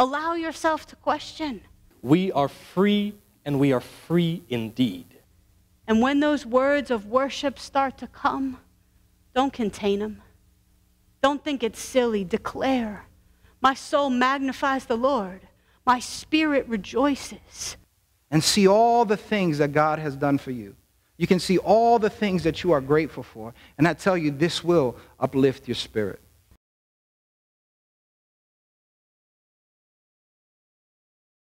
Allow yourself to question. We are free and we are free indeed. And when those words of worship start to come, don't contain them. Don't think it's silly. Declare, My soul magnifies the Lord, my spirit rejoices. And see all the things that God has done for you. You can see all the things that you are grateful for. And I tell you, this will uplift your spirit.